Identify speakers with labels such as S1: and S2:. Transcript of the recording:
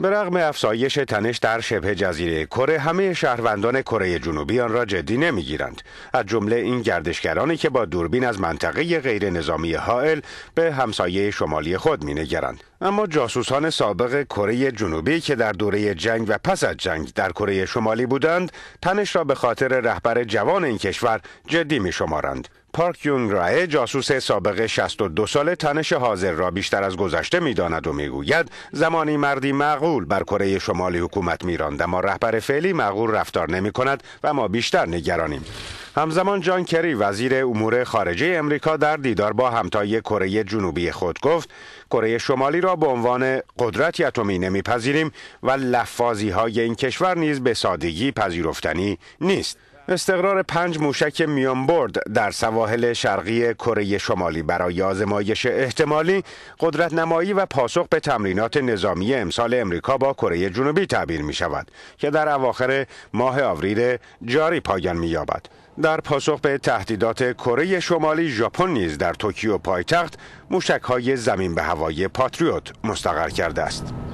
S1: به رغم افزایش تنش در شبه جزیره کره همه شهروندان کره جنوبی آن را جدی نمیگیرند از جمله این گردشگرانی که با دوربین از منطقه غیر نظامی حائل به همسایه شمالی خود مینگرند اما جاسوسان سابق کره جنوبی که در دوره جنگ و پس از جنگ در کره شمالی بودند تنش را به خاطر رهبر جوان این کشور جدی می شمارند پارک یونگ رای جاسوس سابق 62 ساله تنش حاضر را بیشتر از گذشته میداند و میگوید زمانی مردی معقول بر کره شمالی حکومت میراند اما رهبر فعلی معقول رفتار نمی کند و ما بیشتر نگرانیم همزمان جان کری وزیر امور خارجه امریکا در دیدار با همتای کره جنوبی خود گفت کره شمالی را به عنوان قدرتی اتمی نمیپذیریم و لفاظی های این کشور نیز به سادگی پذیرفتنی نیست استقرار پنج موشک میانبرد در سواحل شرقی کره شمالی برای آزمایش احتمالی قدرت نمایی و پاسخ به تمرینات نظامی امسال امریکا با کره جنوبی تعبیر می شود که در اواخر ماه آوریل جاری پایان می یابد. در پاسخ به تهدیدات کره شمالی ژاپن نیز در توکیو پایتخت های زمین به هوای پاتریوت مستقر کرده است.